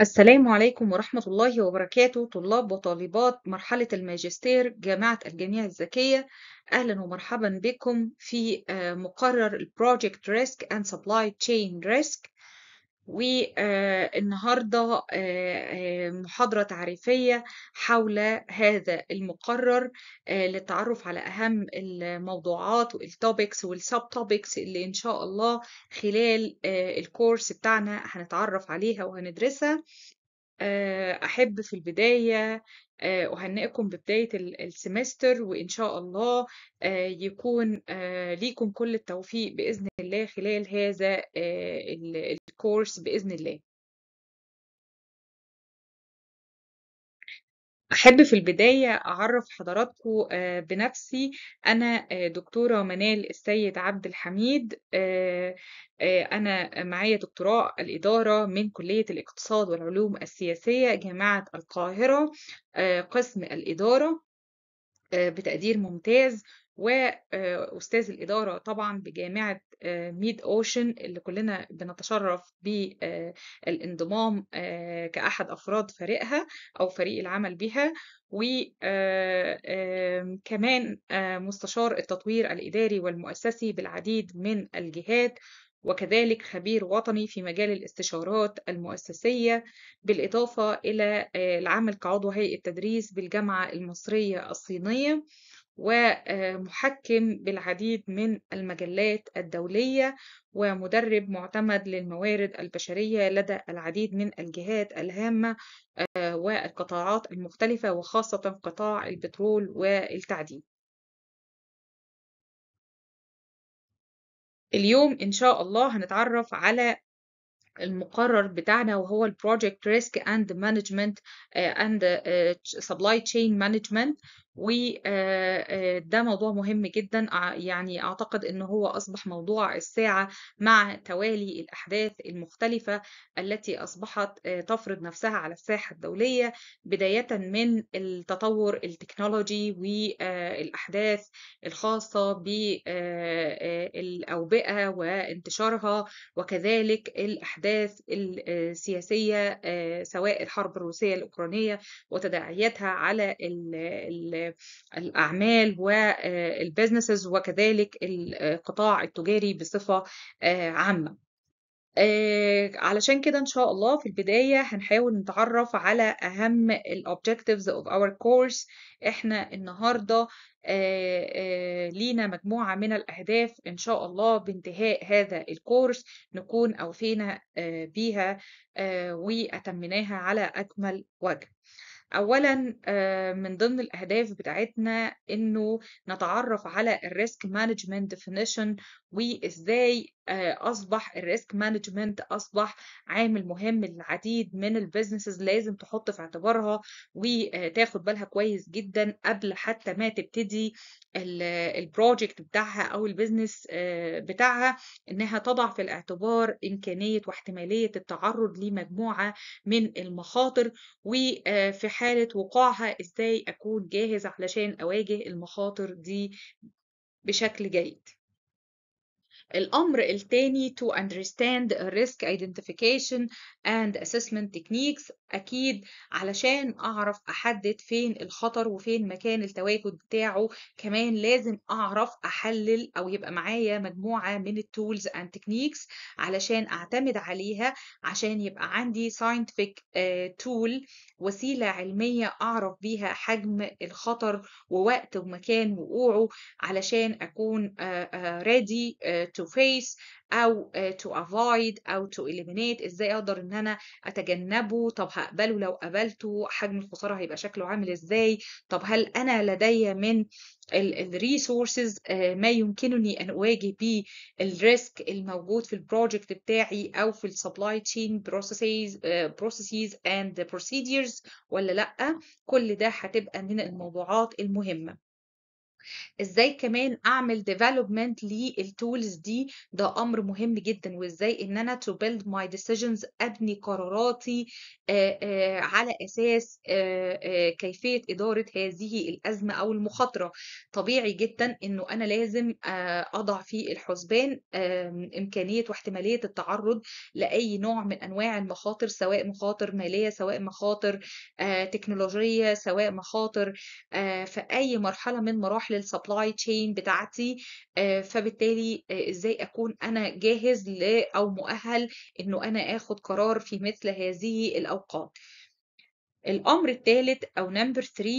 السلام عليكم ورحمة الله وبركاته طلاب وطالبات مرحلة الماجستير جامعة الجامعة الذكية أهلا ومرحبا بكم في آه، مقرر البروجكت ريسك and Supply Chain Risk والنهارده آه، آه، آه، محاضرة تعريفية حول هذا المقرر للتعرف على أهم الموضوعات والتوبكس والسب توبكس اللي إن شاء الله خلال الكورس بتاعنا هنتعرف عليها وهندرسها آه، أحب في البداية آه، أهنئكم ببداية السمستر وإن شاء الله آه، يكون ليكم كل التوفيق بإذن الله خلال هذا الكورس بإذن الله أحب في البداية أعرف حضراتكم آه، بنفسي أنا آه، دكتورة منال السيد عبد الحميد آه، أنا معايا دكتوراه الإدارة من كلية الاقتصاد والعلوم السياسية جامعة القاهرة قسم الإدارة بتقدير ممتاز واستاذ آه، الاداره طبعا بجامعه آه، ميد اوشن اللي كلنا بنتشرف بالانضمام آه، كاحد افراد فريقها او فريق العمل بها وكمان مستشار التطوير الاداري والمؤسسي بالعديد من الجهات وكذلك خبير وطني في مجال الاستشارات المؤسسية بالإضافة إلى العمل كعضو هيئة تدريس بالجامعة المصرية الصينية ومحكم بالعديد من المجلات الدولية ومدرب معتمد للموارد البشرية لدى العديد من الجهات الهامة آه، والقطاعات المختلفة وخاصة قطاع البترول والتعدين اليوم إن شاء الله هنتعرف على المقرر بتاعنا وهو البروجكت ريسك اند مانجمنت اند سبلاي تشين مانجمنت وده آه، آه، موضوع مهم جدا يعني أعتقد ان هو أصبح موضوع الساعة مع توالي الأحداث المختلفة التي أصبحت آه، تفرض نفسها على الساحة الدولية بداية من التطور التكنولوجي والأحداث الخاصة بالأوبئة وانتشارها وكذلك الأحداث السياسية سواء الحرب الروسية الأوكرانية وتداعياتها على الأعمال والبزنسز آه، وكذلك آه، القطاع التجاري بصفة آه، عامة آه علشان كده ان شاء الله في البداية هنحاول نتعرف على اهم ال objectives of our course احنا النهاردة آه آه لينا مجموعة من الاهداف ان شاء الله بانتهاء هذا الكورس نكون اوفينا بيها واتمناها على اكمل وجه اولا آه، من ضمن الاهداف بتاعتنا انه نتعرف على الريسك مانجمنت ديفينيشن وازاي آه، اصبح الريسك مانجمنت اصبح عامل مهم للعديد من البيزنسز لازم تحط في اعتبارها وتاخد بالها كويس جدا قبل حتى ما تبتدي البروجكت بتاعها او البيزنس آه، بتاعها انها تضع في الاعتبار امكانيه واحتماليه التعرض لمجموعه من المخاطر وفي آه، حاله وقوعها ازاي اكون جاهز علشان اواجه المخاطر دي بشكل جيد الأمر الثاني to understand risk identification and assessment techniques أكيد علشان أعرف أحدد فين الخطر وفين مكان التواجد بتاعه كمان لازم أعرف أحلل أو يبقى معايا مجموعة من التولز and techniques علشان أعتمد عليها عشان يبقى عندي scientific آه، tool وسيلة علمية أعرف بيها حجم الخطر ووقت ومكان وقوعه علشان أكون آه، آه، ready to to face او آه، to avoid او to eliminate ازاي اقدر ان انا اتجنبه طب هقبله لو قبلته حجم الخساره هيبقى شكله عامل ازاي طب هل انا لدي من ال resources آه، ما يمكنني ان اواجه بيه الريسك الموجود في البروجكت بتاعي او في ال supply chain processes, آه، processes and procedures ولا لا كل ده هتبقى من الموضوعات المهمه ازاي كمان اعمل ديفلوبمنت للتولز دي ده امر مهم جدا وازاي ان انا تو بيلد ماي ديسيجنز ابني قراراتي على اساس كيفية ادارة هذه الازمة او المخاطرة طبيعي جدا انه انا لازم اضع في الحسبان آمم، امكانية واحتمالية التعرض لاي نوع من انواع المخاطر سواء مخاطر مالية سواء مخاطر تكنولوجية سواء مخاطر في اي مرحلة من مراحل للسبلاي تشين بتاعتي آه، فبالتالي آه، ازاي اكون انا جاهز او مؤهل انه انا اخد قرار في مثل هذه الاوقات الأمر الثالث أو نمبر 3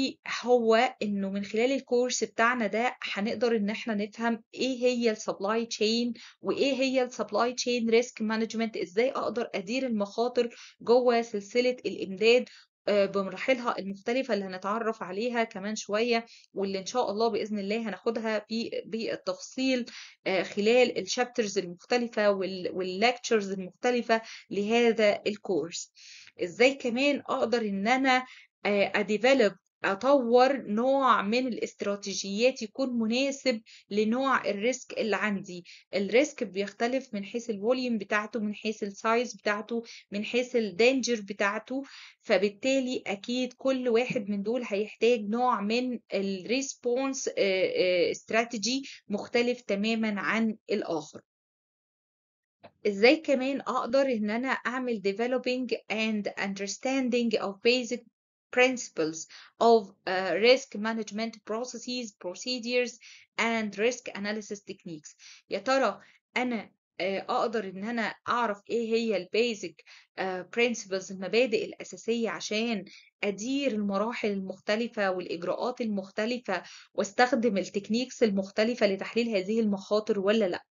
هو إنه من خلال الكورس بتاعنا ده هنقدر إن إحنا نفهم إيه هي السبلاي تشين وإيه هي السبلاي تشين ريسك مانجمنت إزاي أقدر أدير المخاطر جوه سلسلة الإمداد آه، بمراحلها المختلفة اللي هنتعرف عليها كمان شوية واللي إن شاء الله بإذن الله هناخدها بالتفصيل آه، خلال الشابترز المختلفة واللكتشرز المختلفة لهذا الكورس إزاي كمان أقدر إن أنا أديفلوب آه، أطور نوع من الاستراتيجيات يكون مناسب لنوع الريسك اللي عندي الريسك بيختلف من حيث الفوليوم بتاعته من حيث السايز بتاعته من حيث الدينجر بتاعته فبالتالي أكيد كل واحد من دول هيحتاج نوع من الريسبونس استراتيجي آه، آه، مختلف تماما عن الآخر ازاي كمان اقدر ان انا اعمل developing and understanding of basic principles of uh, risk management processes procedures and risk analysis techniques يا ترى انا آه، اقدر ان انا اعرف ايه هي البيزك آه، principles المبادئ الاساسيه عشان ادير المراحل المختلفه والاجراءات المختلفه واستخدم التكنيكس المختلفه لتحليل هذه المخاطر ولا لا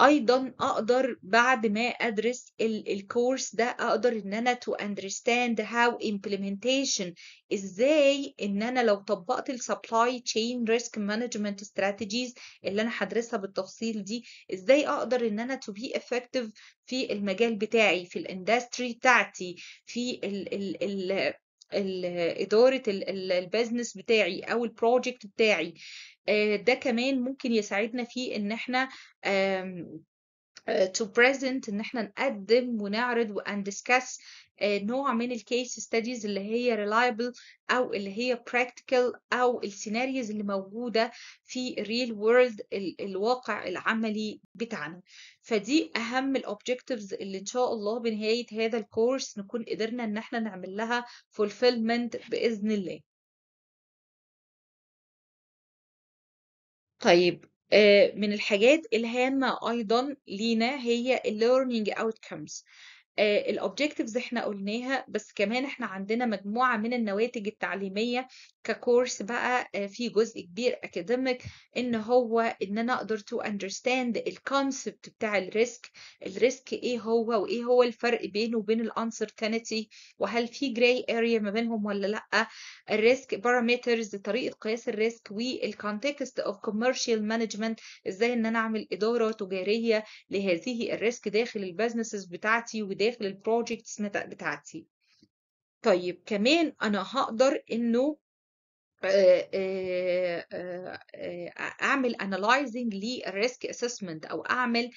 ايضا اقدر بعد ما ادرس الكورس ده اقدر ان انا to understand how implementation ازاي ان انا لو طبقت السبلاي تشين ريسك مانجمنت strategies اللي انا هدرسها بالتفصيل دي ازاي اقدر ان انا to be effective في المجال بتاعي في الاندستري بتاعتي في ال ال ال اداره البيزنس بتاعي او البروجكت بتاعي آه، ده كمان ممكن يساعدنا في ان احنا آه، to present ان احنا نقدم ونعرض and discuss آه، نوع من الكيس ستاديز اللي هي reliable او اللي هي practical او السيناريوز اللي موجوده في الريل وورلد الواقع العملي بتاعنا فدي اهم الاوبجكتيفز اللي ان شاء الله بنهايه هذا الكورس نكون قدرنا ان احنا نعمل لها fulfillment باذن الله طيب آه، من الحاجات الهامة أيضًا لينا هي learning outcomes آه، الاوبجكتيفز احنا قلناها بس كمان احنا عندنا مجموعه من النواتج التعليميه ككورس بقى آه، في جزء كبير اكاديميك ان هو ان انا اقدر تو اندرستاند الكونسبت بتاع الريسك الريسك ايه هو وايه هو الفرق بينه وبين الانسرتينتي وهل في جراي اريا ما بينهم ولا لا الريسك بارامترز طريقه قياس الريسك والكونتكست اوف كوميرشال مانجمنت ازاي ان انا اعمل اداره تجاريه لهذه الريسك داخل البيزنسز بتاعتي وده داخل البروجكتس بتاعتي طيب كمان انا هقدر انه آه، آه، آه، اعمل analyzing للريسك اسسمنت او اعمل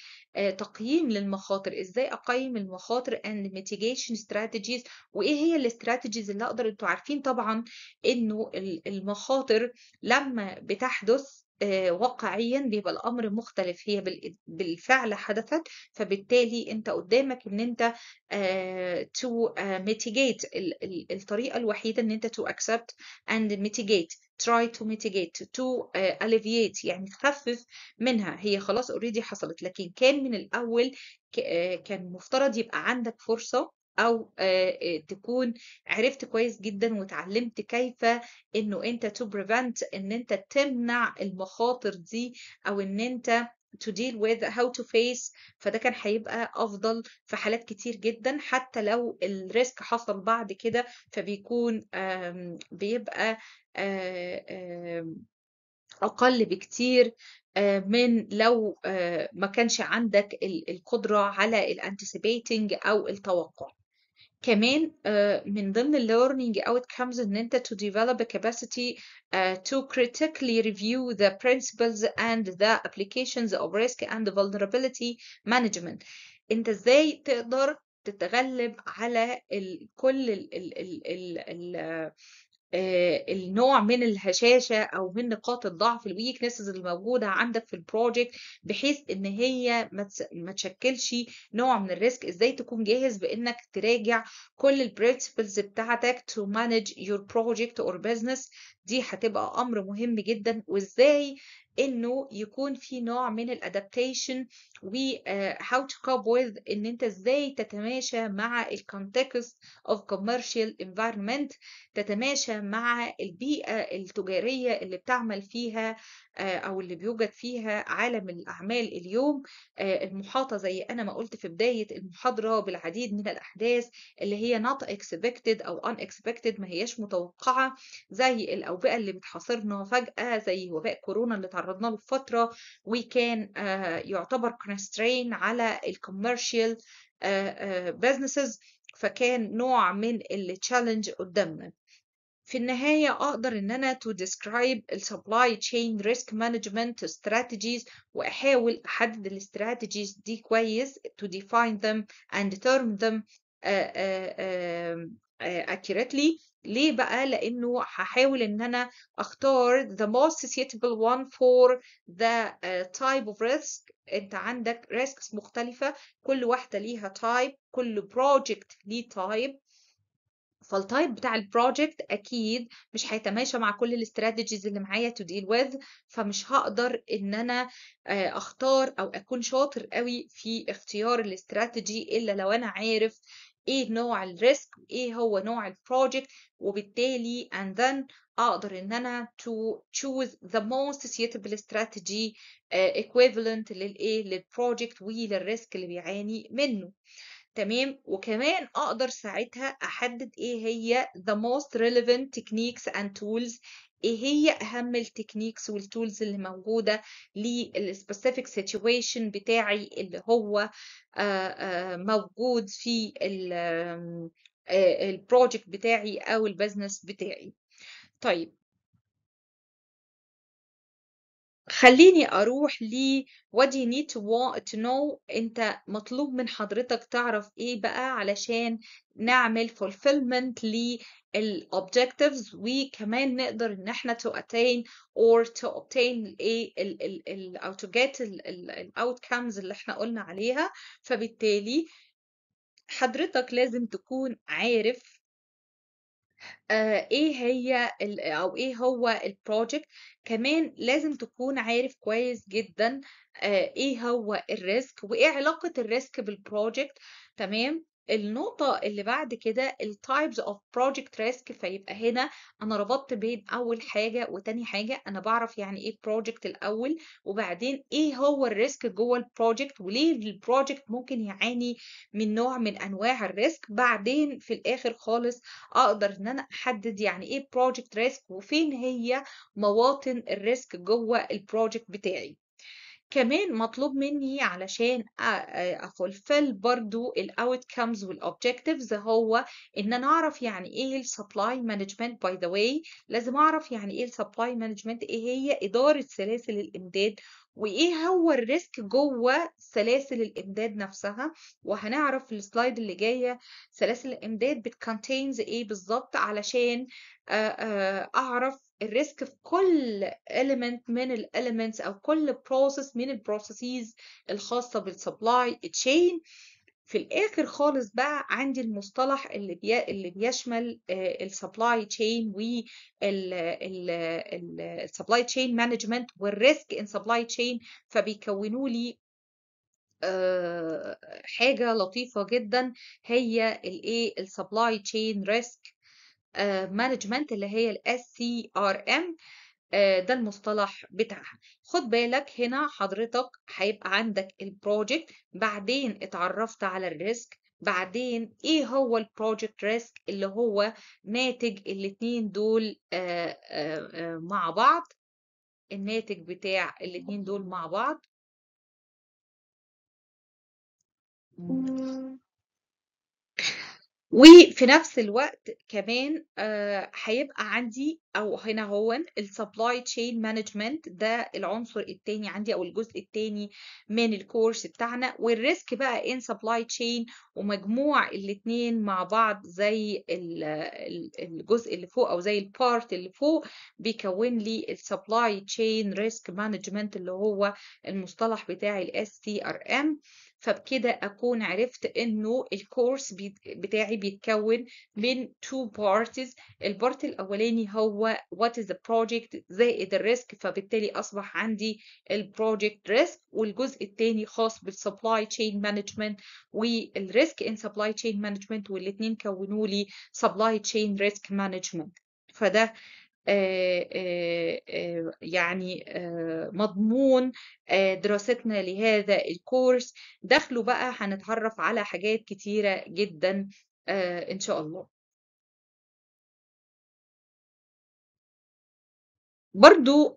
تقييم للمخاطر ازاي اقيم المخاطر and mitigation strategies وايه هي الاستراتيجيز اللي اقدر انتوا عارفين طبعا انه المخاطر لما بتحدث آه، واقعيًا بيبقى الأمر مختلف، هي بالفعل حدثت، فبالتالي أنت قدّامك إن أنت تو آه، to آه، mitigate الطريقة الوحيدة إن أنت to accept and mitigate، try to mitigate، to alleviate يعني تخفّف منها، هي خلاص اوريدي حصلت، لكن كان من الأول كان مفترض يبقى عندك فرصة او تكون عرفت كويس جدا وتعلمت كيف انه انت تو بريفنت ان انت تمنع المخاطر دي او ان انت to deal with how to face فده كان هيبقى افضل في حالات كتير جدا حتى لو الريسك حصل بعد كده فبيكون آمم، بيبقى آمم، اقل بكتير من لو ما كانش عندك القدره على الانتسيبيتنج او التوقع كمان من ضمن learning outcomes ان انت to develop a capacity to critically review the principles and the applications of risk and vulnerability management انت ازاي تقدر تتغلب على كل ال ال ال ال آه، النوع من الهشاشة أو من نقاط الضعف الويكنسز الموجودة عندك في البروجكت بحيث إن هي ما تشكلش نوع من الريسك إزاي تكون جاهز بإنك تراجع كل البرنسبلز بتاعتك to manage your project or business دي هتبقى أمر مهم جدا وإزاي إنه يكون في نوع من الأدابتيشن و آه، how to cope with إن أنت إزاي تتماشى مع الكونتكست context of commercial environment تتماشى مع البيئة التجارية اللي بتعمل فيها آه، أو اللي بيوجد فيها عالم الأعمال اليوم آه، المحاطة زي أنا ما قلت في بداية المحاضرة بالعديد من الأحداث اللي هي not expected أو unexpected ما هياش متوقعة زي الأول الاوبئه اللي بتحاصرنا فجاه زي وباء كورونا اللي تعرضنا له في فتره وكان آه، يعتبر كونسترين على الكوميرشال بزنسز آه، آه، فكان نوع من التشالنج قدامنا في النهاية أقدر إن أنا to describe الـ supply chain risk management strategies وأحاول أحدد الـ strategies دي كويس to define them and term them uh, uh, uh, accurately ليه بقى لانه هحاول ان انا اختار the most suitable one for the آه، type of risk انت عندك risks مختلفة كل واحدة ليها type كل project ليه type فالتايب بتاع البروجكت اكيد مش هيتماشى مع كل الاستراتيجيز اللي معايا تو ديل وذ فمش هقدر ان انا آه، اختار او اكون شاطر قوي في اختيار الاستراتيجي الا لو انا عارف ايه نوع الريسك ايه هو نوع البروجكت وبالتالي and then اقدر ان انا to choose the most suitable strategy آه، equivalent للايه للبروجكت وللريسك اللي بيعاني منه تمام وكمان اقدر ساعتها احدد ايه هي the most relevant techniques and tools ايه هي اهم التكنيكس والتولز اللي موجوده للسبيسيفيك سيتويشن بتاعي اللي هو آه، آه، موجود في البروجكت آه، بتاعي او البزنس بتاعي طيب خليني أروح ل what you need to want to know أنت مطلوب من حضرتك تعرف إيه بقى علشان نعمل fulfillment لل objectives وكمان نقدر إن إحنا to attain or to obtain إيه أو to get ال ال outcomes اللي إحنا قلنا عليها فبالتالي حضرتك لازم تكون عارف آه، إيه هي أو إيه هو البروجكت كمان لازم تكون عارف كويس جدًا آه، إيه هو الريسك وإيه علاقة الريسك بالبروجكت تمام؟ النقطة اللي بعد كده الـ types of project risk فيبقى هنا انا ربطت بين اول حاجة وتاني حاجة انا بعرف يعني ايه project الاول وبعدين ايه هو الريسك جوه البروجكت وليه البروجكت ممكن يعاني من نوع من انواع الريسك بعدين في الاخر خالص اقدر ان انا احدد يعني ايه project risk وفين هي مواطن الريسك جوه البروجكت بتاعي كمان مطلوب مني علشان افولفل برضو الاوتكمز والاوبجكتيفز هو ان انا اعرف يعني ايه السبلاي مانجمنت باي ذا واي لازم اعرف يعني ايه السبلاي مانجمنت ايه هي اداره سلاسل الامداد وايه هو الريسك جوه سلاسل الامداد نفسها وهنعرف في السلايد اللي جايه سلاسل الامداد بتكونتينز ايه بالظبط علشان اعرف الريسك في كل element من الاليمنتس او كل process من البروسيسز الخاصه بالسبلاي تشين في الاخر خالص بقى عندي المصطلح اللي بي... اللي بيشمل السبلاي تشين والسبلاي تشين مانجمنت والريسك ان سبلاي تشين فبيكونوا لي آه، حاجه لطيفه جدا هي الايه السبلاي تشين ريسك مانجمنت آه، اللي هي الاس سي ار ام ده المصطلح بتاعها خد بالك هنا حضرتك هيبقى عندك البروجكت بعدين اتعرفت على الريسك بعدين ايه هو البروجكت ريسك اللي هو ناتج الاتنين دول آه، آه، مع بعض الناتج بتاع الاتنين دول مع بعض وفي نفس الوقت كمان آه، هيبقى عندي او هنا هو السبلاي تشين مانجمنت ده العنصر التاني عندي او الجزء التاني من الكورس بتاعنا والريسك بقى ان سبلاي تشين ومجموع الاتنين مع بعض زي الجزء اللي فوق او زي البارت اللي فوق بيكون لي السبلاي تشين ريسك مانجمنت اللي هو المصطلح بتاع الاس سي ار ام فبكده أكون عرفت إنه الكورس بتاعي بيتكون من two parties البارت الأولاني هو what is the project زائد الريسك فبالتالي أصبح عندي البروجكت ريسك والجزء الثاني خاص بالسبلاي تشين مانجمنت والريسك ان سبلاي تشين مانجمنت والاثنين كونوا لي سبلاي تشين ريسك مانجمنت فده آه، آه، آه، يعني مضمون دراستنا لهذا الكورس دخلوا بقى هنتعرف على حاجات كتيرة جدا إن شاء الله برضو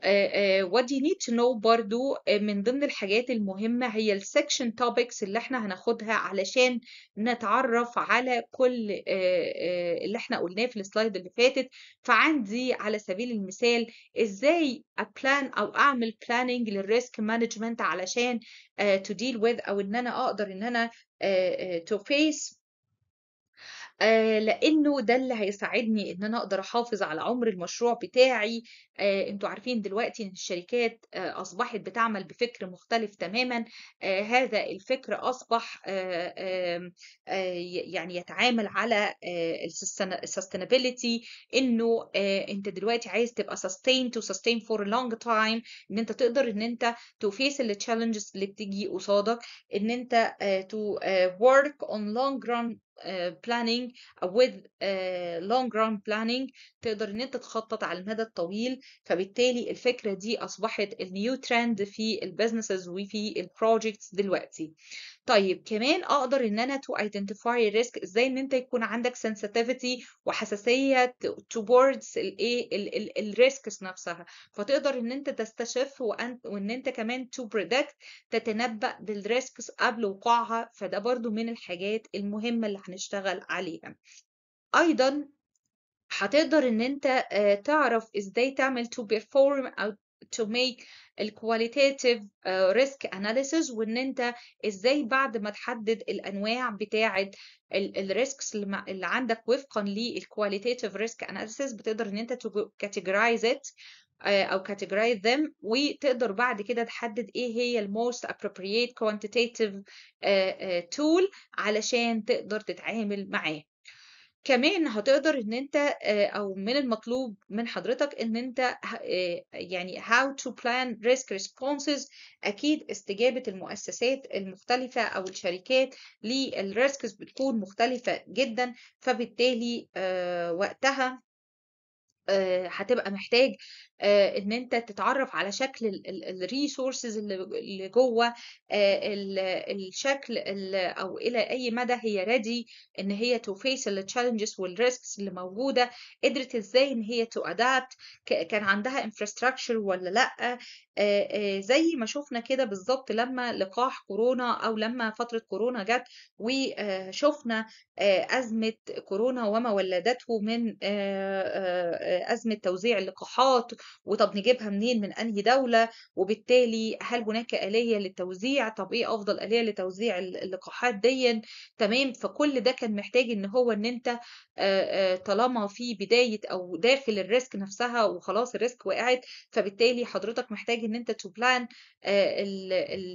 what you need to know برضو من ضمن الحاجات المهمة هي السكشن topics اللي احنا هناخدها علشان نتعرف على كل اللي احنا قلناه في السلايد اللي فاتت فعندي على سبيل المثال ازاي plan او اعمل planning للريسك مانجمنت علشان to deal with او ان انا اقدر ان انا to face آه، لانه ده اللي هيساعدني ان انا اقدر احافظ على عمر المشروع بتاعي آه انتوا عارفين دلوقتي ان الشركات آه اصبحت بتعمل بفكر مختلف تماما آه هذا الفكر اصبح آه آه يعني يتعامل على آه، السستينابيلتي انه آه، انت دلوقتي عايز تبقى سستين تو سستين فور لونج تايم ان انت تقدر ان انت تو فيس التشالنجز اللي بتيجي قصادك ان انت تو ورك اون لونج run آه، planning او with آه، long run planning تقدر ان انت تخطط على المدى الطويل فبالتالي الفكره دي اصبحت النيو ترند في البيزنسز وفي البروجكتس دلوقتي طيب كمان اقدر ان انا to identify الريسك ازاي ان انت يكون عندك sensitivity وحساسيه towards الايه الريسكس نفسها فتقدر ان انت تستشف وان انت كمان to predict تتنبأ بالريسكس قبل وقوعها فده برضو من الحاجات المهمه اللي هنشتغل عليها ايضا هتقدر ان انت آه، تعرف ازاي تعمل to perform او to make الكواليتاتيف ريسك اناليسز وان انت ازاي بعد ما تحدد الانواع بتاعه الريسكس اللي عندك وفقا للكواليتاتيف ريسك اناليسز بتقدر ان انت to categorize it uh, او categorize them وتقدر بعد كده تحدد ايه هي الموست appropriate quantitative uh, uh, tool علشان تقدر تتعامل معاه كمان هتقدر ان انت آه، او من المطلوب من حضرتك ان انت آه، يعني how to plan risk responses اكيد استجابة المؤسسات المختلفة او الشركات للريسكس بتكون مختلفة جدا فبالتالي آه، وقتها آه، هتبقى محتاج آه، ان انت تتعرف على شكل الريسورسز اللي جوه آه، الشكل او الى اي مدى هي ريدي ان هي تو فيس التشالنجز والريسكس اللي موجوده قدرت ازاي ان هي تو ادابت كان عندها انفراستراكشر ولا لا زي ما شفنا كده بالظبط لما لقاح كورونا او لما فتره كورونا جت وشفنا ازمه كورونا وما ولدته من أزمة توزيع اللقاحات وطب نجيبها منين من أنهي دولة وبالتالي هل هناك آلية للتوزيع طب إيه أفضل آلية لتوزيع اللقاحات دي تمام فكل ده كان محتاج إن هو إن أنت طالما في بداية أو داخل الريسك نفسها وخلاص الريسك وقعت فبالتالي حضرتك محتاج إن أنت تو بلان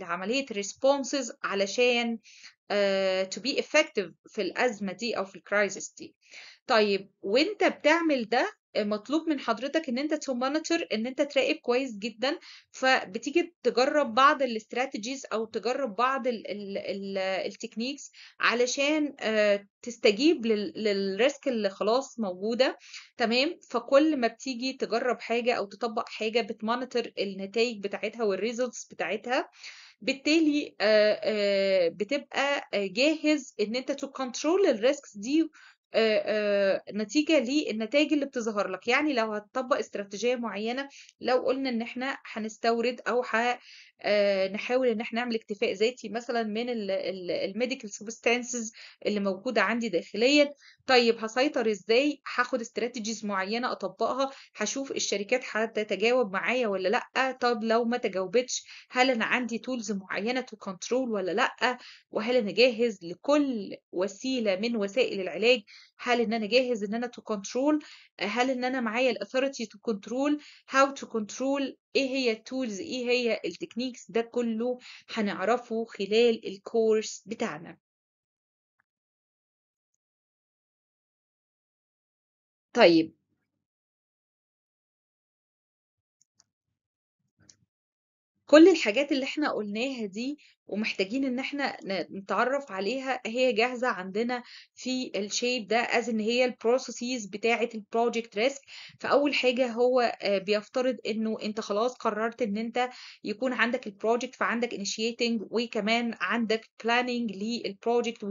عملية الريسبونسز علشان آه، to be effective في الأزمة دي أو في الكرايزيس دي طيب وانت بتعمل ده آه، مطلوب من حضرتك ان انت تو مونيتور ان انت تراقب كويس جدا فبتيجي تجرب بعض الاستراتيجيز او تجرب بعض التكنيكس علشان آه، تستجيب للريسك اللي خلاص موجوده تمام فكل ما بتيجي تجرب حاجه او تطبق حاجه بتمونيتور النتائج بتاعتها والريزلتس بتاعتها بالتالي آه، آه، بتبقى آه، جاهز ان انت تو كنترول الريسكس دي آه، آه، نتيجة للنتايج اللي بتظهر لك، يعني لو هتطبّق استراتيجية معيّنة، لو قُلنا إن إحنا هنستورد أو هنحاول آه، نحاول إن إحنا نعمل اكتفاء ذاتي مثلًا من الميديكال سبستانسز اللي موجودة عندي داخليًا، طيب هسيطر إزاي، هاخد استراتيجيز معيّنة أطبّقها، هشوف الشركات هتتجاوب معايا ولا لأ، طَب لو ما تجاوبتش هل أنا عندي تولز معيّنة تو كنترول ولا لأ، وهل أنا جاهز لكل وسيلة من وسائل العلاج؟ هل ان انا جاهز ان انا تو كنترول هل ان انا معايا الاثوريتي تو كنترول هاو تو كنترول ايه هي التولز ايه هي التكنيكس ده كله هنعرفه خلال الكورس بتاعنا طيب كل الحاجات اللي احنا قلناها دي ومحتاجين ان احنا نتعرف عليها هي جاهزه عندنا في الشيب ده از ان هي البروسيسز بتاعه البروجكت ريسك فاول حاجه هو آه، بيفترض انه انت خلاص قررت ان انت يكون عندك البروجكت فعندك انيشيتنج وكمان عندك بلاننج للبروجكت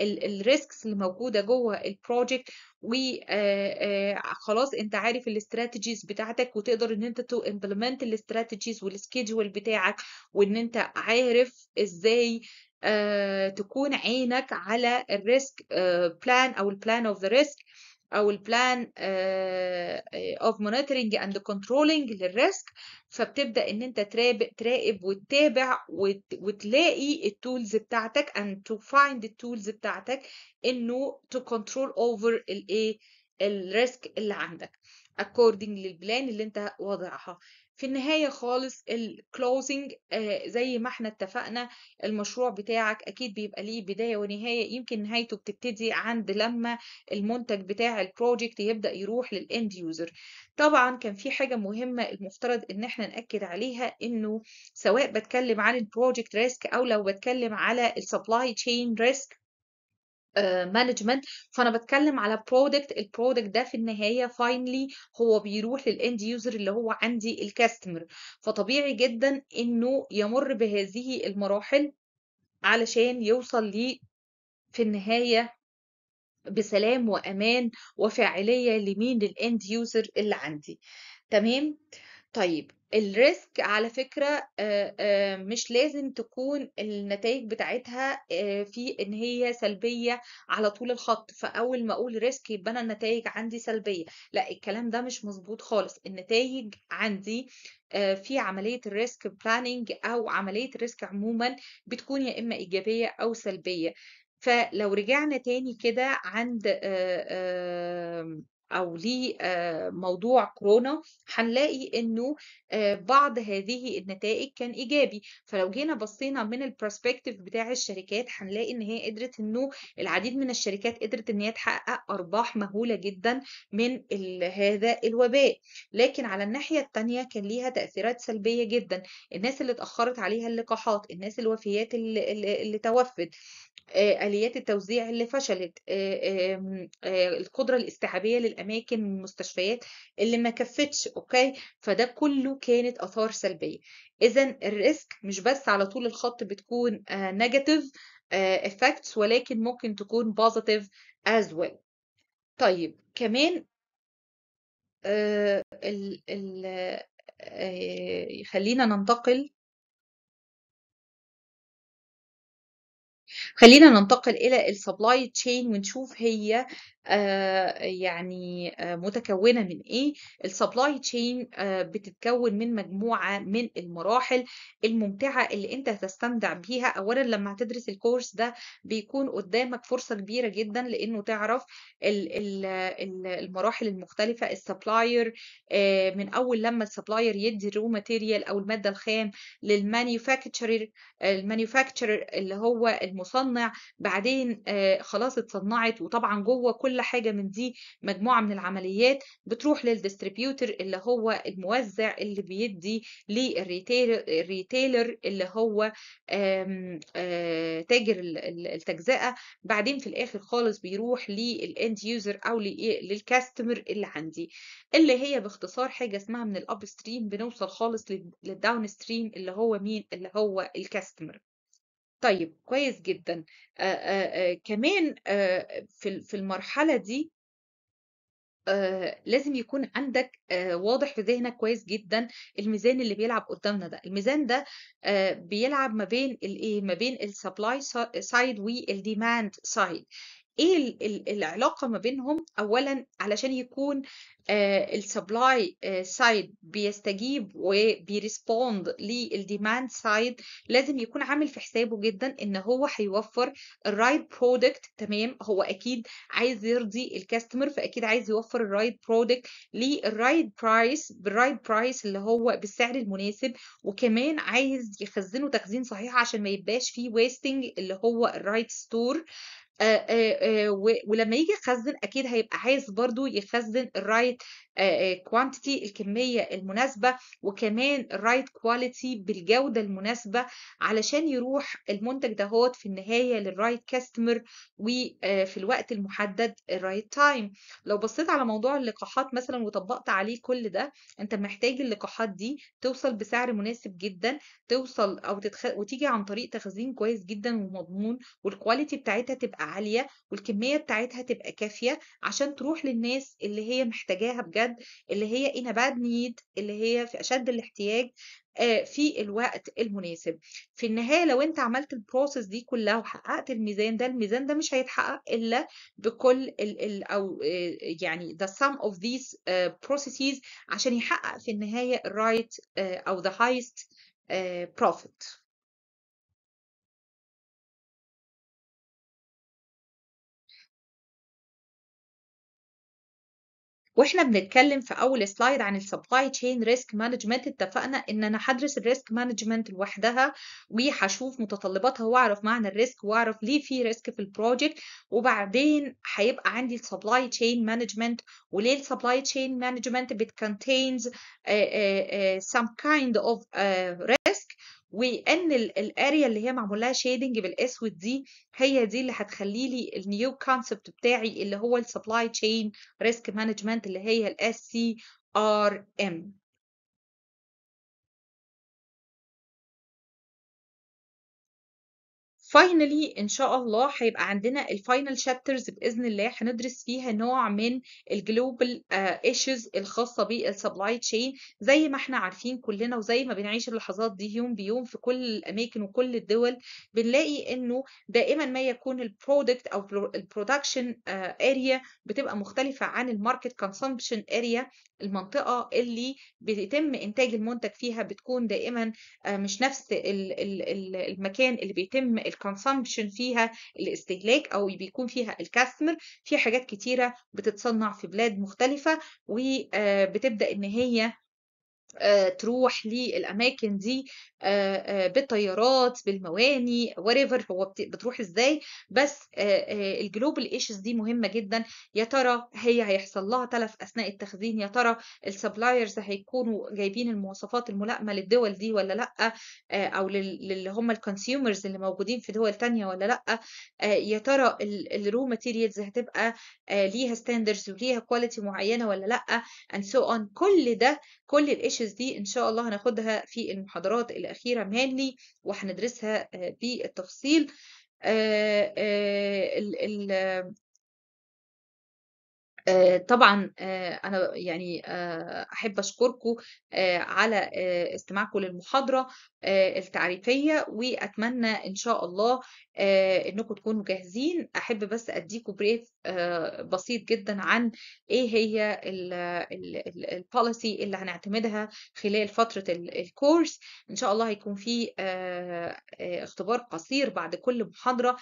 الريسكس اللي موجوده جوه البروجكت وخلاص آه، آه، انت عارف الاستراتيجيز بتاعتك وتقدر ان انت تو امبلمنت الاستراتيجيز والسكيدجول بتاعك وان انت عارف ازاي آه، تكون عينك على الريسك بلان آه، او البلان اوف ذا ريسك او البلان اوف مونيتورنج اند كنترولنج للريسك فبتبدا ان انت تراقب وتتابع وتلاقي التولز بتاعتك to تو فايند التولز بتاعتك انه تو كنترول اوفر الايه الريسك اللي عندك according للبلان اللي انت واضعها في النهاية خالص الكلوزنج آه، زي ما احنا اتفقنا المشروع بتاعك اكيد بيبقى ليه بداية ونهاية يمكن نهايته بتبتدي عند لما المنتج بتاع البروجكت يبدأ يروح للاند يوزر طبعا كان في حاجة مهمة المفترض ان احنا نأكد عليها انه سواء بتكلم عن البروجكت ريسك او لو بتكلم على السبلاي تشين ريسك مانجمنت آه، فأنا بتكلم على برودكت البرودكت ده في النهاية فاينلي هو بيروح للاند يوزر اللي هو عندي الكاستمر فطبيعي جدًا إنه يمُر بهذه المراحل علشان يوصل لي في النهاية بسلام وأمان وفاعلية لمين؟ للاند يوزر اللي عندي، تمام؟ طيب الريسك على فكرة مش لازم تكون النتائج بتاعتها في إن هي سلبية على طول الخط فأول ما أقول ريسك يبقى أنا النتائج عندي سلبية لا الكلام ده مش مظبوط خالص النتائج عندي في عملية الريسك بلاننج أو عملية الريسك عموما بتكون يا إما إيجابية أو سلبية فلو رجعنا تاني كده عند آمم او لموضوع آه، كورونا هنلاقي انه آه، بعض هذه النتائج كان ايجابي فلو جينا بصينا من البروسبكتيف بتاع الشركات هنلاقي ان هي قدرت انه العديد من الشركات قدرت ان هي تحقق ارباح مهوله جدا من هذا الوباء لكن على الناحيه الثانيه كان ليها تاثيرات سلبيه جدا الناس اللي اتاخرت عليها اللقاحات الناس الوفيات اللي, اللي توفت آه، آليات التوزيع اللي فشلت آه، آه، القدرة الاستيعابية للأماكن المستشفيات اللي ما كفتش أوكي، فده كله كانت آثار سلبية. إذًا الريسك مش بس على طول الخط بتكون نيجاتيف افكتس ولكن ممكن تكون بوزيتيف از ويل طيب كمان آآ ال ال خلّينا ننتقل خلينا ننتقل الى السبلاي تشين ونشوف هي آه، يعني آه، متكونة من إيه، السبلاي آه، تشين بتتكون من مجموعة من المراحل الممتعة اللي أنت هتستمتع بيها، أولًا لمّا هتدرس الكورس ده بيكون قدّامك فرصة كبيرة جدًا لإنه تعرف المراحل المختلفة، السبلاير من أول لمّا السبلاير يدّي الرو ماتيريال أو المادة الخام للmanufacturer الmanufacturer اللي هو المصنّع، بعدين خلاص اتصنّعت وطبعًا جوّه كل كل حاجة من دي مجموعة من العمليات بتروح للديستريبيوتر اللي هو الموزع اللي بيدي للريتيلر اللي هو تاجر التجزئة بعدين في الآخر خالص بيروح للإند يوزر أو للكاستمر اللي عندي اللي هي باختصار حاجة اسمها من الأب ستريم بنوصل خالص للداون ستريم اللي هو مين اللي هو الكاستمر طيب كويس جدًا. آآ آآ كمان آآ في في المرحلة دي لازم يكون عندك واضح في ذهنك كويس جدًا الميزان اللي بيلعب قدّامنا ده. الميزان ده بيلعب ما بين الإيه، ما بين السبلاي سايد والديماند سايد side. ايه العلاقه ما بينهم اولا علشان يكون آه، السبلاي آه، سايد بيستجيب وبيرسبوند للديماند سايد لازم يكون عامل في حسابه جدا ان هو هيوفر الرايت برودكت تمام هو اكيد عايز يرضي الكاستمر فاكيد عايز يوفر الرايت برودكت للرايت برايس بالرايت برايس اللي هو بالسعر المناسب وكمان عايز يخزنه تخزين صحيح عشان ما يبقاش فيه ويستنج اللي هو الرايت ستور آه، آه، آه، ولما يجي يخزن اكيد هيبقى عايز برضو يخزن الرايت كوانتيتي الكميه المناسبه وكمان الرايت كواليتي بالجوده المناسبه علشان يروح المنتج دهوت في النهايه للرايت كاستمر وفي الوقت المحدد الرايت تايم لو بصيت على موضوع اللقاحات مثلا وطبقت عليه كل ده انت محتاج اللقاحات دي توصل بسعر مناسب جدا توصل او تتخ... وتيجي عن طريق تخزين كويس جدا ومضمون والكواليتي بتاعتها تبقى عالية والكمية بتاعتها تبقى كافية عشان تروح للناس اللي هي محتاجاها بجد اللي هي in a bad need اللي هي في أشد الاحتياج آه، في الوقت المناسب في النهاية لو انت عملت البروسيس دي كلها وحققت الميزان ده الميزان ده مش هيتحقق إلا بكل الـ الـ أو آه، يعني the sum of these آه، processes عشان يحقق في النهاية الرايت right أو the highest profit واحنا بنتكلم في اول سلايد عن السبلاي تشين ريسك مانجمنت اتفقنا ان انا هدرس الريسك مانجمنت لوحدها وهشوف متطلباتها واعرف معنى الريسك واعرف ليه في ريسك في البروجكت وبعدين هيبقى عندي السبلاي تشين مانجمنت وليه السبلاي تشين مانجمنت بتكونتينز some kind of ريسك آه، وان الاريا اللي هي معمول لها شيدنج بالاسود دي هي دي اللي هتخلي لي النيو كونسبت بتاعي اللي هو السبلاي تشين ريسك مانجمنت اللي هي الاس سي ار ام فاينلي إن شاء الله هيبقى عندنا الفاينل شابترز بإذن الله هندرس فيها نوع من الجلوبال ايشوز آه، الخاصة بالسبلاي تشين زي ما احنا عارفين كلنا وزي ما بنعيش اللحظات دي يوم بيوم في كل الأماكن وكل الدول بنلاقي إنه دائما ما يكون البرودكت أو البرودكشن اريا آه، بتبقى مختلفة عن الماركت كونسومبشن اريا المنطقة اللي بيتم إنتاج المنتج فيها بتكون دائما آه، مش نفس المكان اللي بيتم الكونسامبشن فيها الاستهلاك او بيكون فيها الكاستمر في حاجات كتيره بتتصنع في بلاد مختلفه وبتبدا آه، ان هي آه، تروح للاماكن دي آه، آه، بالطيارات بالمواني وريفر هو بتروح ازاي بس الجلوبال ايشوز دي مهمه جدا يا ترى هي هيحصل لها تلف اثناء التخزين يا ترى السبلايرز هيكونوا جايبين المواصفات الملائمه للدول دي ولا لا او للي هم الكونسيومرز اللي موجودين في دول تانية ولا لا يا ترى الرو ماتيريالز هتبقى ليها ستاندرز وليها كواليتي معينه ولا لا اند سو اون كل ده كل الاشز دي ان شاء الله هناخدها في المحاضرات الاخيره مانلي وهندرسها آه، بالتفصيل آه، آه، آه، طبعا آه، انا يعني آه، احب اشكركم على استماعكم للمحاضره التعريفيه واتمنى ان شاء الله انكم تكونوا جاهزين احب بس اديكم بريف بسيط جدا عن ايه هي البوليسي اللي هنعتمدها خلال فتره الكورس ان شاء الله هيكون في اختبار قصير بعد كل محاضره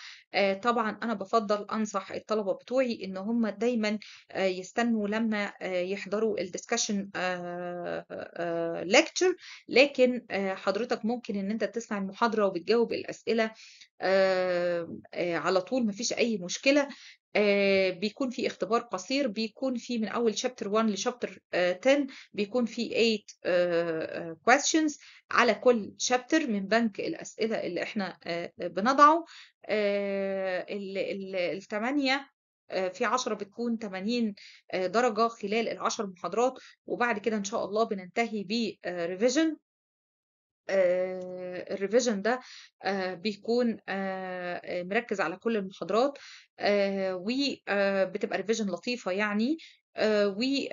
طبعا انا بفضل انصح الطلبه بتوعي ان هم دايما يستنوا لما آه، يحضروا الديسكشن ليكتشر آه، آه، لكن حضرتك ممكن ان انت تسمع المحاضره وبتجاوب الاسئله على طول مفيش اي مشكله بيكون في اختبار قصير بيكون في من اول شابتر 1 لشابتر 10 بيكون في 8 questions على كل شابتر من بنك الاسئله اللي احنا بنضعه الثمانيه آه، في 10 بتكون 80 آه، درجة خلال العشر محاضرات وبعد كده إن شاء الله بننتهي بريفيجن آه، الريفيجن ده بيكون مركز على كل المحاضرات وبتبقى ريفيجن لطيفة يعني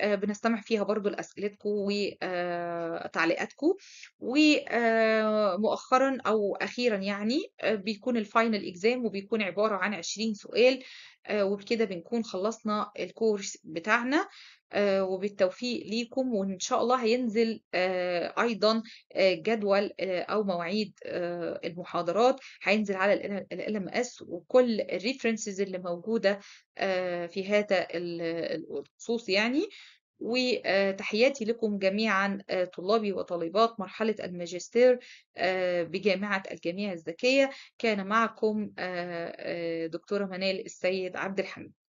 وبنستمع فيها برضو لأسئلتكم وتعليقاتكم ومؤخرا أو أخيرا يعني بيكون الفاينل إكزام وبيكون عبارة عن 20 سؤال آه، وبكده بنكون خلصنا الكورس بتاعنا آه، وبالتوفيق ليكم وان شاء الله هينزل آه، ايضا جدول او مواعيد المحاضرات هينزل على ال ام اس وكل الريفرنسز اللي موجوده في هذا الخصوص يعني وتحياتي لكم جميعا آه، طلابي وطالبات مرحلة الماجستير آه، بجامعة الجامعة الذكية كان معكم آه، دكتورة منال السيد عبد الحميد